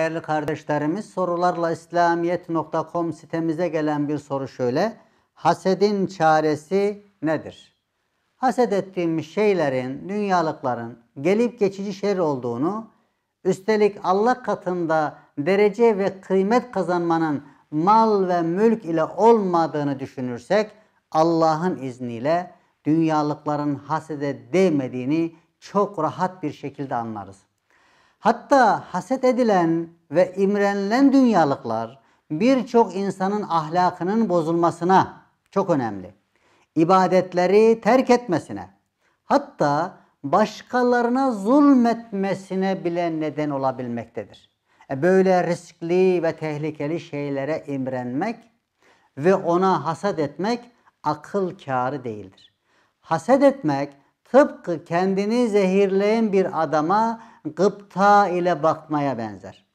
değerli kardeşlerimiz sorularla İslamiyet.com sitemize gelen bir soru şöyle. Hasedin çaresi nedir? Haset ettiğimiz şeylerin, dünyalıkların gelip geçici şer olduğunu, üstelik Allah katında derece ve kıymet kazanmanın mal ve mülk ile olmadığını düşünürsek Allah'ın izniyle dünyalıkların hasede değmediğini çok rahat bir şekilde anlarız. Hatta haset edilen ve imrenilen dünyalıklar birçok insanın ahlakının bozulmasına çok önemli. İbadetleri terk etmesine, hatta başkalarına zulmetmesine bile neden olabilmektedir. E, böyle riskli ve tehlikeli şeylere imrenmek ve ona haset etmek akıl kârı değildir. Haset etmek tıpkı kendini zehirleyen bir adama gıpta ile bakmaya benzer.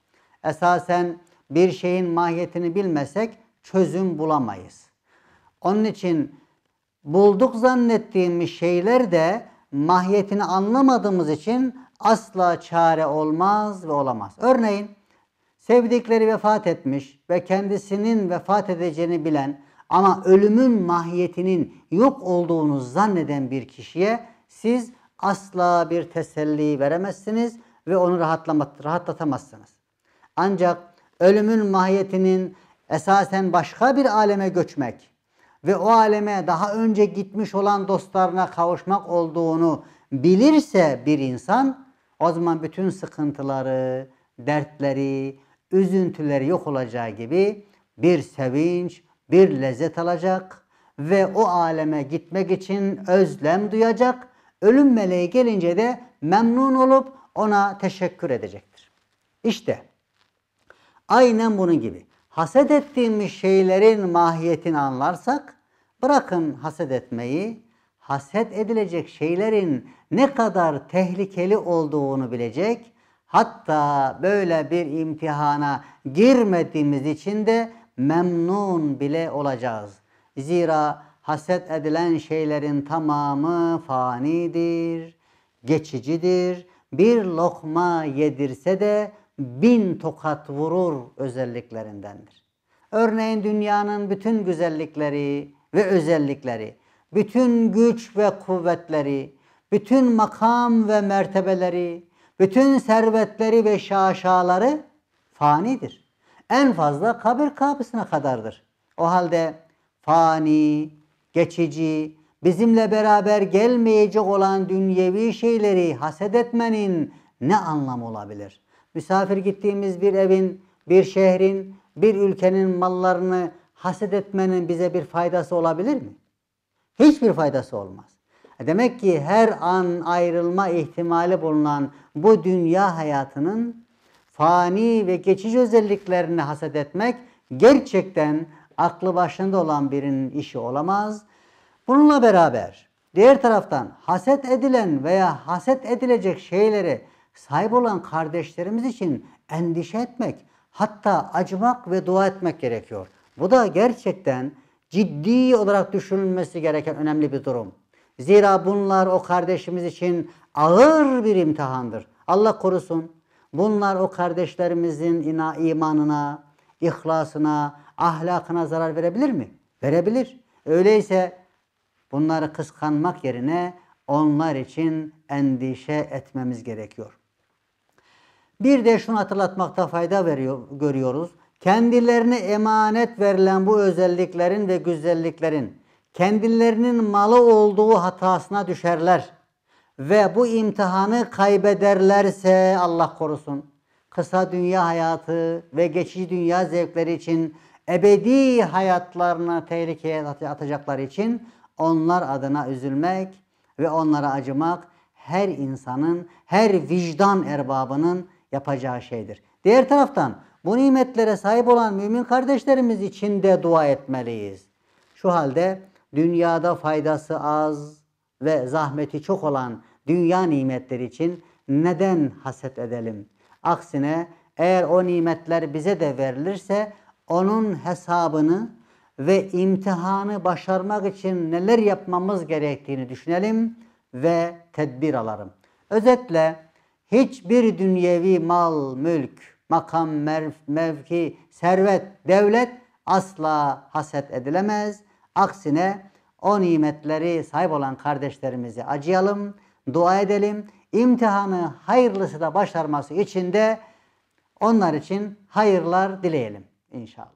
Esasen bir şeyin mahiyetini bilmesek çözüm bulamayız. Onun için bulduk zannettiğimiz şeyler de mahiyetini anlamadığımız için asla çare olmaz ve olamaz. Örneğin sevdikleri vefat etmiş ve kendisinin vefat edeceğini bilen ama ölümün mahiyetinin yok olduğunu zanneden bir kişiye siz asla bir teselli veremezsiniz ve onu rahatlatamazsınız. Ancak ölümün mahiyetinin esasen başka bir aleme göçmek ve o aleme daha önce gitmiş olan dostlarına kavuşmak olduğunu bilirse bir insan o zaman bütün sıkıntıları, dertleri, üzüntüleri yok olacağı gibi bir sevinç, bir lezzet alacak ve o aleme gitmek için özlem duyacak Ölüm meleği gelince de memnun olup ona teşekkür edecektir. İşte aynen bunun gibi. Haset ettiğimiz şeylerin mahiyetini anlarsak bırakın haset etmeyi, haset edilecek şeylerin ne kadar tehlikeli olduğunu bilecek, hatta böyle bir imtihana girmediğimiz için de memnun bile olacağız. Zira haset edilen şeylerin tamamı fanidir, geçicidir. Bir lokma yedirse de bin tokat vurur özelliklerindendir. Örneğin dünyanın bütün güzellikleri ve özellikleri, bütün güç ve kuvvetleri, bütün makam ve mertebeleri, bütün servetleri ve şaşaları fanidir. En fazla kabir kapısına kadardır. O halde fani, geçici, bizimle beraber gelmeyecek olan dünyevi şeyleri haset etmenin ne anlamı olabilir? Misafir gittiğimiz bir evin, bir şehrin, bir ülkenin mallarını haset etmenin bize bir faydası olabilir mi? Hiçbir faydası olmaz. E demek ki her an ayrılma ihtimali bulunan bu dünya hayatının fani ve geçici özelliklerini haset etmek gerçekten aklı başında olan birinin işi olamaz. Bununla beraber diğer taraftan haset edilen veya haset edilecek şeylere sahip olan kardeşlerimiz için endişe etmek, hatta acımak ve dua etmek gerekiyor. Bu da gerçekten ciddi olarak düşünülmesi gereken önemli bir durum. Zira bunlar o kardeşimiz için ağır bir imtihandır. Allah korusun. Bunlar o kardeşlerimizin imanına, ihlasına, ahlakına zarar verebilir mi? Verebilir. Öyleyse bunları kıskanmak yerine onlar için endişe etmemiz gerekiyor. Bir de şunu hatırlatmakta fayda veriyor, görüyoruz. Kendilerine emanet verilen bu özelliklerin ve güzelliklerin kendilerinin malı olduğu hatasına düşerler ve bu imtihanı kaybederlerse Allah korusun kısa dünya hayatı ve geçici dünya zevkleri için ebedi hayatlarına tehlikeye atacaklar için onlar adına üzülmek ve onlara acımak her insanın, her vicdan erbabının yapacağı şeydir. Diğer taraftan bu nimetlere sahip olan mümin kardeşlerimiz için de dua etmeliyiz. Şu halde dünyada faydası az ve zahmeti çok olan dünya nimetleri için neden haset edelim? Aksine eğer o nimetler bize de verilirse onun hesabını ve imtihanı başarmak için neler yapmamız gerektiğini düşünelim ve tedbir alalım. Özetle hiçbir dünyevi mal, mülk, makam, mevki, servet, devlet asla haset edilemez. Aksine o nimetleri sahip olan kardeşlerimizi acıyalım, dua edelim. İmtihanı hayırlısı da başarması için de onlar için hayırlar dileyelim inşallah.